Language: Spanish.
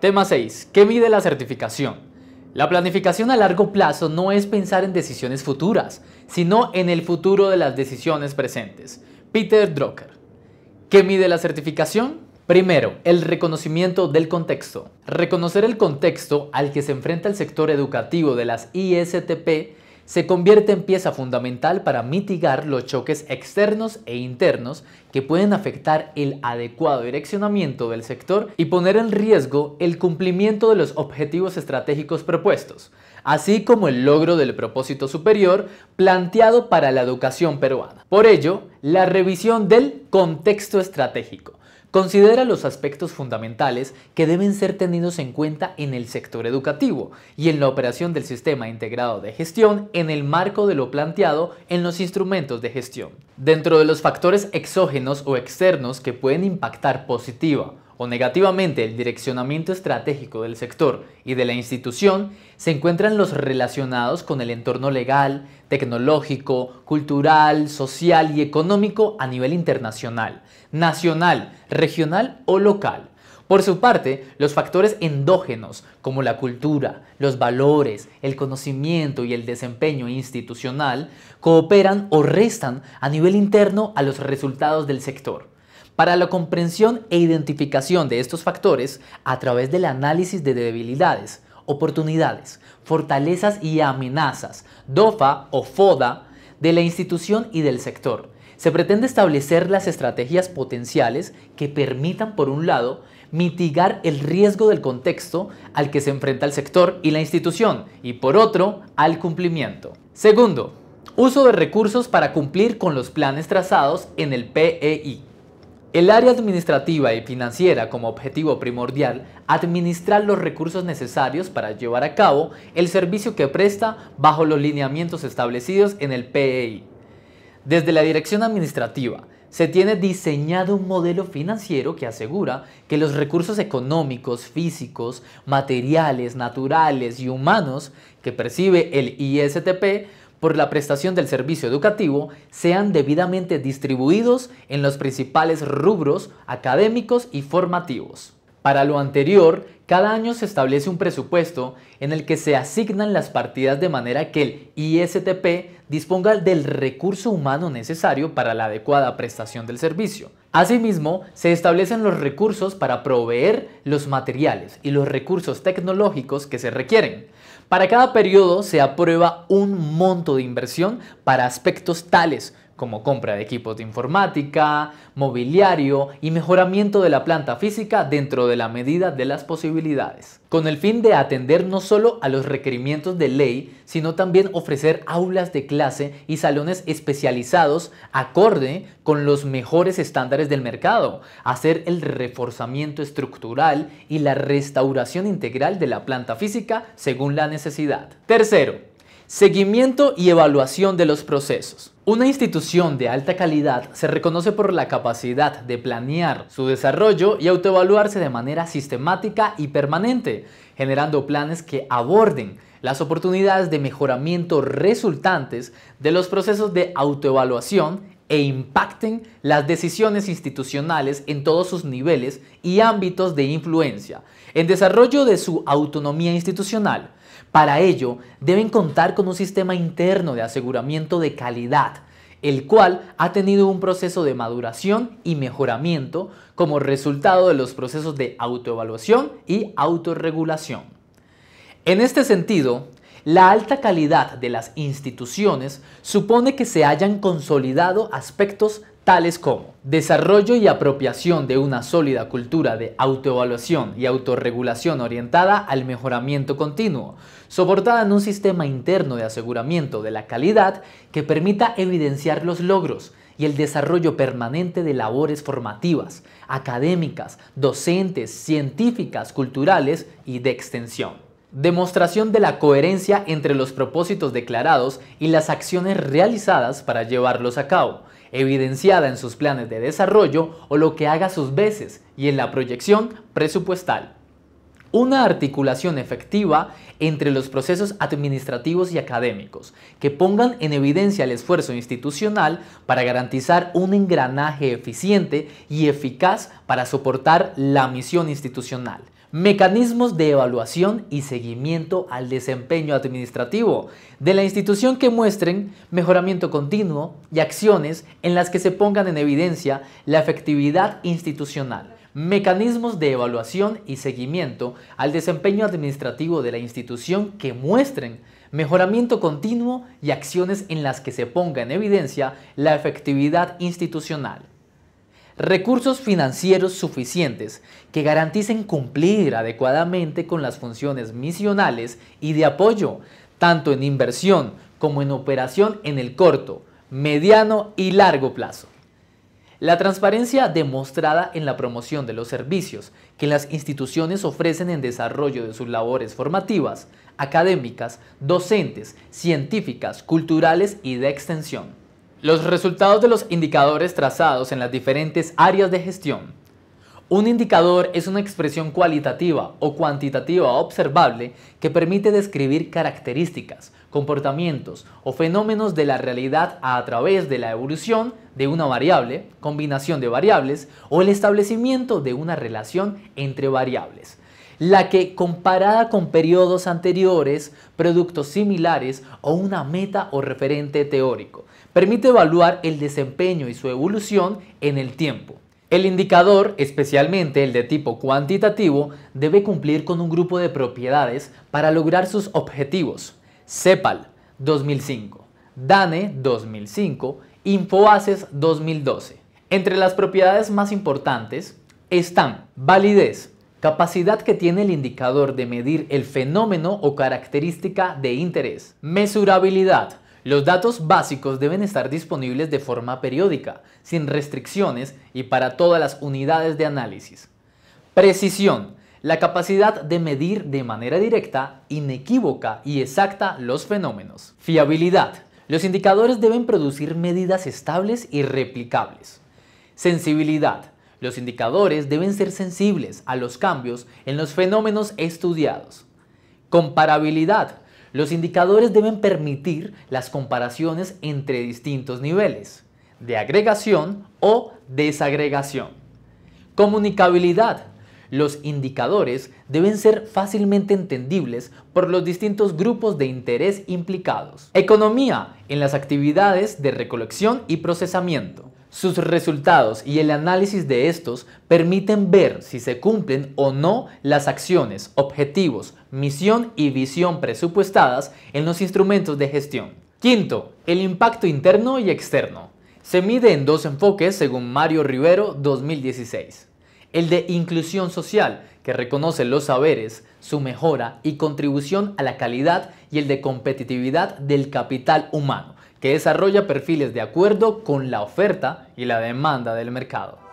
Tema 6. ¿Qué mide la certificación? La planificación a largo plazo no es pensar en decisiones futuras, sino en el futuro de las decisiones presentes. Peter Drucker. ¿Qué mide la certificación? Primero, el reconocimiento del contexto. Reconocer el contexto al que se enfrenta el sector educativo de las ISTP se convierte en pieza fundamental para mitigar los choques externos e internos que pueden afectar el adecuado direccionamiento del sector y poner en riesgo el cumplimiento de los objetivos estratégicos propuestos, así como el logro del propósito superior planteado para la educación peruana. Por ello, la revisión del contexto estratégico Considera los aspectos fundamentales que deben ser tenidos en cuenta en el sector educativo y en la operación del sistema integrado de gestión en el marco de lo planteado en los instrumentos de gestión. Dentro de los factores exógenos o externos que pueden impactar positiva o negativamente el direccionamiento estratégico del sector y de la institución, se encuentran los relacionados con el entorno legal, tecnológico, cultural, social y económico a nivel internacional, nacional, regional o local. Por su parte, los factores endógenos, como la cultura, los valores, el conocimiento y el desempeño institucional, cooperan o restan a nivel interno a los resultados del sector. Para la comprensión e identificación de estos factores, a través del análisis de debilidades, oportunidades, fortalezas y amenazas, DOFA o FODA, de la institución y del sector. Se pretende establecer las estrategias potenciales que permitan, por un lado, mitigar el riesgo del contexto al que se enfrenta el sector y la institución, y por otro, al cumplimiento. Segundo, uso de recursos para cumplir con los planes trazados en el PEI. El área administrativa y financiera como objetivo primordial administrar los recursos necesarios para llevar a cabo el servicio que presta bajo los lineamientos establecidos en el PEI. Desde la dirección administrativa, se tiene diseñado un modelo financiero que asegura que los recursos económicos, físicos, materiales, naturales y humanos que percibe el ISTP por la prestación del servicio educativo sean debidamente distribuidos en los principales rubros académicos y formativos. Para lo anterior, cada año se establece un presupuesto en el que se asignan las partidas de manera que el ISTP disponga del recurso humano necesario para la adecuada prestación del servicio. Asimismo, se establecen los recursos para proveer los materiales y los recursos tecnológicos que se requieren. Para cada periodo se aprueba un monto de inversión para aspectos tales como compra de equipos de informática, mobiliario y mejoramiento de la planta física dentro de la medida de las posibilidades, con el fin de atender no solo a los requerimientos de ley, sino también ofrecer aulas de clase y salones especializados acorde con los mejores estándares del mercado, hacer el reforzamiento estructural y la restauración integral de la planta física según la necesidad. Tercero, seguimiento y evaluación de los procesos. Una institución de alta calidad se reconoce por la capacidad de planear su desarrollo y autoevaluarse de manera sistemática y permanente, generando planes que aborden las oportunidades de mejoramiento resultantes de los procesos de autoevaluación e impacten las decisiones institucionales en todos sus niveles y ámbitos de influencia, en desarrollo de su autonomía institucional. Para ello, deben contar con un sistema interno de aseguramiento de calidad, el cual ha tenido un proceso de maduración y mejoramiento como resultado de los procesos de autoevaluación y autorregulación. En este sentido, la alta calidad de las instituciones supone que se hayan consolidado aspectos tales como desarrollo y apropiación de una sólida cultura de autoevaluación y autorregulación orientada al mejoramiento continuo, soportada en un sistema interno de aseguramiento de la calidad que permita evidenciar los logros y el desarrollo permanente de labores formativas, académicas, docentes, científicas, culturales y de extensión. Demostración de la coherencia entre los propósitos declarados y las acciones realizadas para llevarlos a cabo, evidenciada en sus planes de desarrollo o lo que haga sus veces y en la proyección presupuestal. Una articulación efectiva entre los procesos administrativos y académicos que pongan en evidencia el esfuerzo institucional para garantizar un engranaje eficiente y eficaz para soportar la misión institucional Mecanismos de evaluación y seguimiento al desempeño administrativo de la institución que muestren mejoramiento continuo y acciones en las que se pongan en evidencia la efectividad institucional. Mecanismos de evaluación y seguimiento al desempeño administrativo de la institución que muestren mejoramiento continuo y acciones en las que se ponga en evidencia la efectividad institucional. Recursos financieros suficientes que garanticen cumplir adecuadamente con las funciones misionales y de apoyo, tanto en inversión como en operación en el corto, mediano y largo plazo. La transparencia demostrada en la promoción de los servicios que las instituciones ofrecen en desarrollo de sus labores formativas, académicas, docentes, científicas, culturales y de extensión. Los resultados de los indicadores trazados en las diferentes áreas de gestión. Un indicador es una expresión cualitativa o cuantitativa observable que permite describir características, comportamientos o fenómenos de la realidad a través de la evolución de una variable, combinación de variables o el establecimiento de una relación entre variables, la que comparada con periodos anteriores, productos similares o una meta o referente teórico permite evaluar el desempeño y su evolución en el tiempo. El indicador, especialmente el de tipo cuantitativo, debe cumplir con un grupo de propiedades para lograr sus objetivos. CEPAL 2005, DANE 2005, InfoAces 2012. Entre las propiedades más importantes están validez, capacidad que tiene el indicador de medir el fenómeno o característica de interés, mesurabilidad, los datos básicos deben estar disponibles de forma periódica, sin restricciones y para todas las unidades de análisis. Precisión. La capacidad de medir de manera directa, inequívoca y exacta los fenómenos. Fiabilidad. Los indicadores deben producir medidas estables y replicables. Sensibilidad. Los indicadores deben ser sensibles a los cambios en los fenómenos estudiados. Comparabilidad. Los indicadores deben permitir las comparaciones entre distintos niveles de agregación o desagregación. Comunicabilidad. Los indicadores deben ser fácilmente entendibles por los distintos grupos de interés implicados. Economía en las actividades de recolección y procesamiento. Sus resultados y el análisis de estos permiten ver si se cumplen o no las acciones, objetivos, misión y visión presupuestadas en los instrumentos de gestión. Quinto, el impacto interno y externo. Se mide en dos enfoques según Mario Rivero 2016. El de inclusión social, que reconoce los saberes, su mejora y contribución a la calidad y el de competitividad del capital humano que desarrolla perfiles de acuerdo con la oferta y la demanda del mercado.